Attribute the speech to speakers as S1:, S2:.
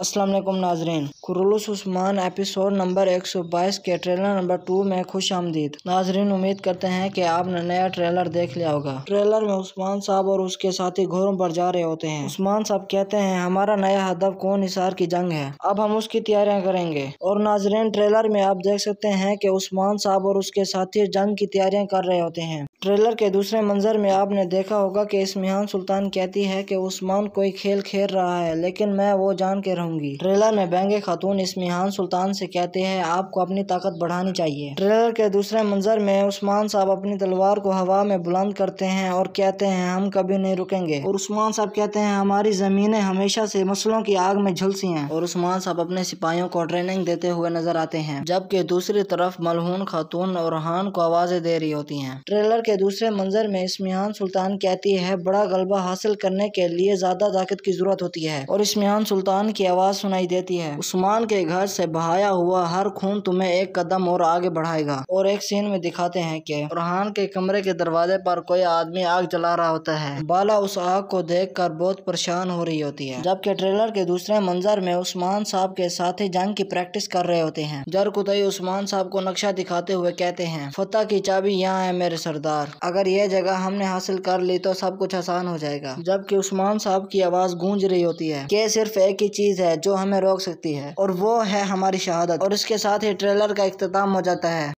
S1: वालेकुम नाजरीन कुरलुस Usman episode number 122 के ट्रेलर नंबर टू में खुश आमदीद नाजरीन उम्मीद करते हैं कि आपने नया ट्रेलर देख लिया होगा ट्रेलर में उस्मान साहब और उसके साथी घोरों पर जा रहे होते हैं उस्मान साहब कहते हैं हमारा नया हदब कौन हिसार की जंग है अब हम उसकी तैयारियां करेंगे और नाजरीन ट्रेलर में आप देख सकते हैं कि उस्मान साहब और उसके साथी जंग की तैयारियाँ कर रहे होते हैं ट्रेलर के दूसरे मंजर में आपने देखा होगा कि इसमिहान सुल्तान कहती है कि उस्मान कोई खेल खेल रहा है लेकिन मैं वो जान के रहूंगी ट्रेलर में बैंगे खातून इसमिहान सुल्तान से कहते हैं आपको अपनी ताकत बढ़ानी चाहिए ट्रेलर के दूसरे मंजर में उस्मान साहब अपनी तलवार को हवा में बुलंद करते हैं और कहते हैं हम कभी नहीं रुकेंगे और उस्मान साहब कहते हैं हमारी जमीने हमेशा से मसलों की आग में झुलसी है और उस्मान साहब अपने सिपाहियों को ट्रेनिंग देते हुए नजर आते हैं जबकि दूसरी तरफ मलहून खातून और हान को आवाजें दे रही होती है ट्रेलर के दूसरे मंजर में इसमियान सुल्तान कहती है बड़ा गलबा हासिल करने के लिए ज्यादा ताकत की जरूरत होती है और इसमियान सुल्तान की आवाज़ सुनाई देती है उस्मान के घर से बहाया हुआ हर खून तुम्हें एक कदम और आगे बढ़ाएगा और एक सीन में दिखाते हैं कि बुरहान के कमरे के दरवाजे पर कोई आदमी आग जला रहा होता है बाला उस आग को देख कर बहुत परेशान हो रही होती है जबकि ट्रेलर के दूसरे मंजर में उस्मान साहब के साथ ही जंग की प्रैक्टिस कर रहे होते हैं जर कुतई उस्मान साहब को नक्शा दिखाते हुए कहते हैं फतेह की चाबी यहाँ है मेरे सरदार कार अगर यह जगह हमने हासिल कर ली तो सब कुछ आसान हो जाएगा जबकि उस्मान साहब की आवाज़ गूंज रही होती है यह सिर्फ एक ही चीज़ है जो हमें रोक सकती है और वो है हमारी शहादत और इसके साथ ही ट्रेलर का अख्ताम हो जाता है